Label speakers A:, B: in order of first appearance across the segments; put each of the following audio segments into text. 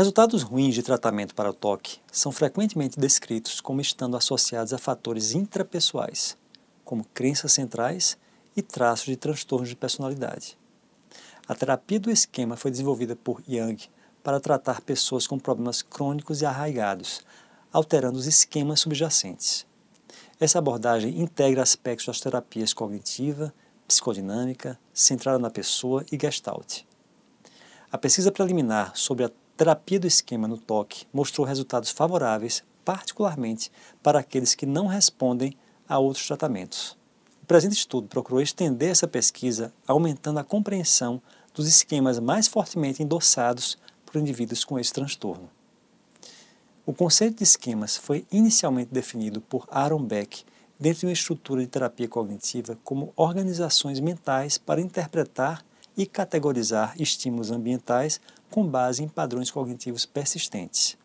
A: Resultados ruins de tratamento para o TOC são frequentemente descritos como estando associados a fatores intrapessoais, como crenças centrais e traços de transtornos de personalidade. A terapia do esquema foi desenvolvida por Young para tratar pessoas com problemas crônicos e arraigados, alterando os esquemas subjacentes. Essa abordagem integra aspectos das terapias cognitiva, psicodinâmica, centrada na pessoa e gestalt. A pesquisa preliminar sobre a terapia do esquema no toque mostrou resultados favoráveis, particularmente para aqueles que não respondem a outros tratamentos. O presente estudo procurou estender essa pesquisa, aumentando a compreensão dos esquemas mais fortemente endossados por indivíduos com esse transtorno. O conceito de esquemas foi inicialmente definido por Aaron Beck dentro de uma estrutura de terapia cognitiva como organizações mentais para interpretar e categorizar estímulos ambientais com base em padrões cognitivos persistentes.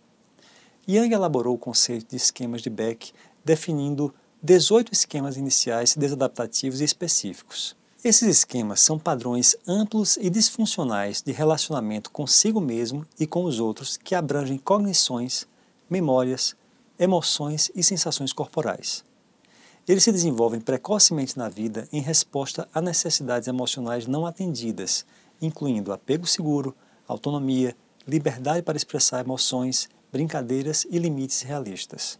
A: Yang elaborou o conceito de esquemas de Beck, definindo 18 esquemas iniciais desadaptativos e específicos. Esses esquemas são padrões amplos e disfuncionais de relacionamento consigo mesmo e com os outros que abrangem cognições, memórias, emoções e sensações corporais. Eles se desenvolvem precocemente na vida em resposta a necessidades emocionais não atendidas, incluindo apego seguro, autonomia, liberdade para expressar emoções, brincadeiras e limites realistas.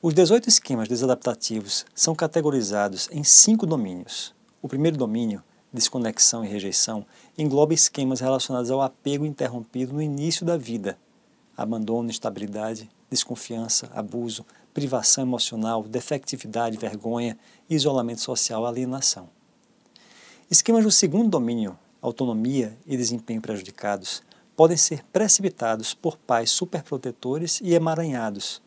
A: Os 18 esquemas desadaptativos são categorizados em cinco domínios. O primeiro domínio, desconexão e rejeição, engloba esquemas relacionados ao apego interrompido no início da vida: abandono, instabilidade, desconfiança, abuso, privação emocional, defectividade, vergonha, isolamento social, alienação. Esquemas do segundo domínio autonomia e desempenho prejudicados podem ser precipitados por pais superprotetores e emaranhados.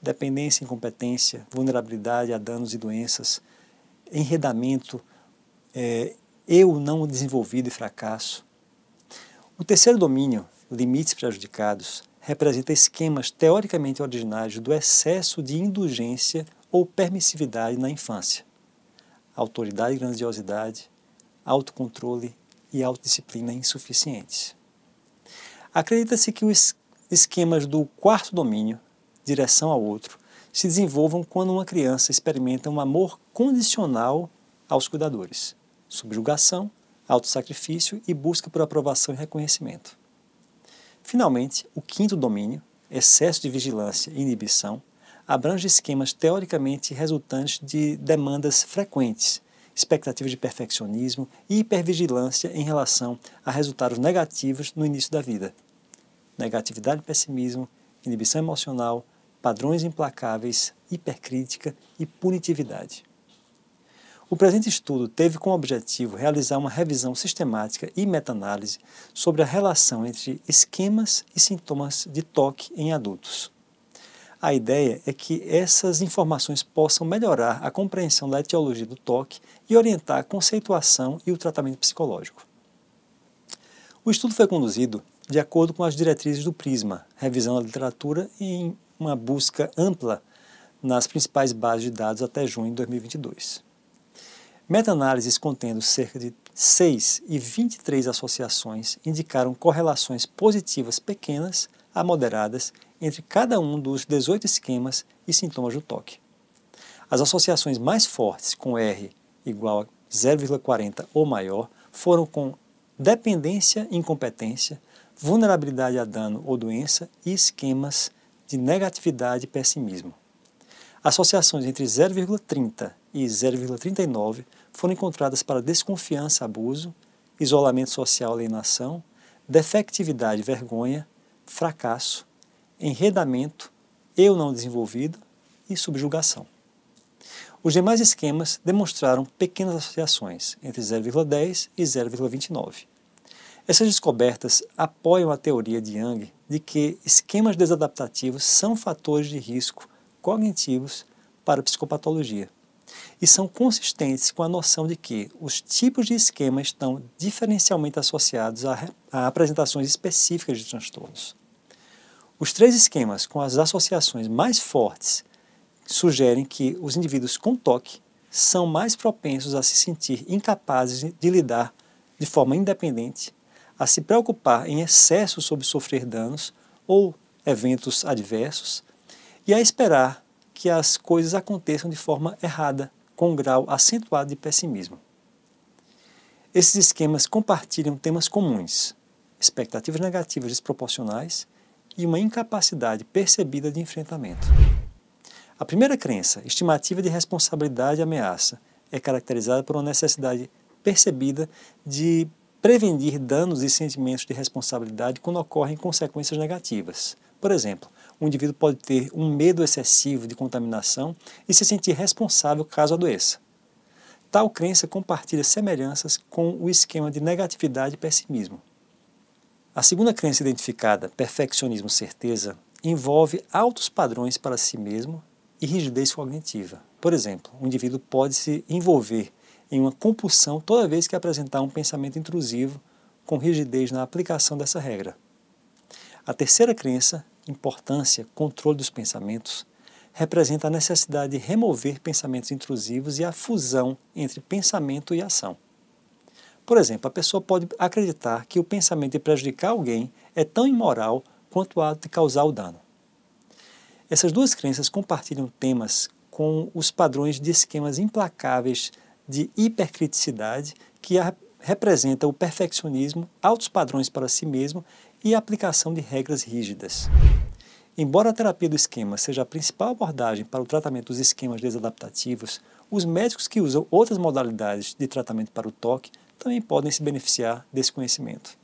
A: Dependência, incompetência, vulnerabilidade a danos e doenças, enredamento, é, eu não desenvolvido e fracasso. O terceiro domínio, limites prejudicados, representa esquemas teoricamente originários do excesso de indulgência ou permissividade na infância. Autoridade e grandiosidade, autocontrole e autodisciplina insuficientes. Acredita-se que os esquemas do quarto domínio, direção ao outro, se desenvolvam quando uma criança experimenta um amor condicional aos cuidadores, subjugação, autossacrifício e busca por aprovação e reconhecimento. Finalmente, o quinto domínio, excesso de vigilância e inibição, abrange esquemas teoricamente resultantes de demandas frequentes, expectativa de perfeccionismo e hipervigilância em relação a resultados negativos no início da vida. Negatividade e pessimismo, inibição emocional, padrões implacáveis, hipercrítica e punitividade. O presente estudo teve como objetivo realizar uma revisão sistemática e meta-análise sobre a relação entre esquemas e sintomas de toque em adultos. A ideia é que essas informações possam melhorar a compreensão da etiologia do toque e orientar a conceituação e o tratamento psicológico. O estudo foi conduzido de acordo com as diretrizes do PRISMA, revisando a literatura em uma busca ampla nas principais bases de dados até junho de 2022. Meta-análises contendo cerca de 6 e 23 associações indicaram correlações positivas pequenas a moderadas entre cada um dos 18 esquemas e sintomas do toque. As associações mais fortes com R igual a 0,40 ou maior foram com dependência e incompetência, vulnerabilidade a dano ou doença e esquemas de negatividade e pessimismo. Associações entre 0,30 e 0,39 foram encontradas para desconfiança, abuso, isolamento social, alienação, defectividade, vergonha, fracasso, enredamento, eu não desenvolvido e subjugação. Os demais esquemas demonstraram pequenas associações entre 0,10 e 0,29. Essas descobertas apoiam a teoria de Young de que esquemas desadaptativos são fatores de risco cognitivos para a psicopatologia e são consistentes com a noção de que os tipos de esquema estão diferencialmente associados a, a apresentações específicas de transtornos. Os três esquemas com as associações mais fortes sugerem que os indivíduos com toque são mais propensos a se sentir incapazes de lidar de forma independente, a se preocupar em excesso sobre sofrer danos ou eventos adversos e a esperar que as coisas aconteçam de forma errada, com um grau acentuado de pessimismo. Esses esquemas compartilham temas comuns: expectativas negativas desproporcionais e uma incapacidade percebida de enfrentamento. A primeira crença, estimativa de responsabilidade e ameaça, é caracterizada por uma necessidade percebida de prevenir danos e sentimentos de responsabilidade quando ocorrem consequências negativas. Por exemplo, um indivíduo pode ter um medo excessivo de contaminação e se sentir responsável caso adoeça. Tal crença compartilha semelhanças com o esquema de negatividade e pessimismo. A segunda crença identificada, perfeccionismo certeza, envolve altos padrões para si mesmo e rigidez cognitiva. Por exemplo, um indivíduo pode se envolver em uma compulsão toda vez que apresentar um pensamento intrusivo com rigidez na aplicação dessa regra. A terceira crença, importância, controle dos pensamentos, representa a necessidade de remover pensamentos intrusivos e a fusão entre pensamento e ação. Por exemplo, a pessoa pode acreditar que o pensamento de prejudicar alguém é tão imoral quanto o ato de causar o dano. Essas duas crenças compartilham temas com os padrões de esquemas implacáveis de hipercriticidade que a, representa o perfeccionismo, altos padrões para si mesmo e a aplicação de regras rígidas. Embora a terapia do esquema seja a principal abordagem para o tratamento dos esquemas desadaptativos, os médicos que usam outras modalidades de tratamento para o toque também podem se beneficiar desse conhecimento.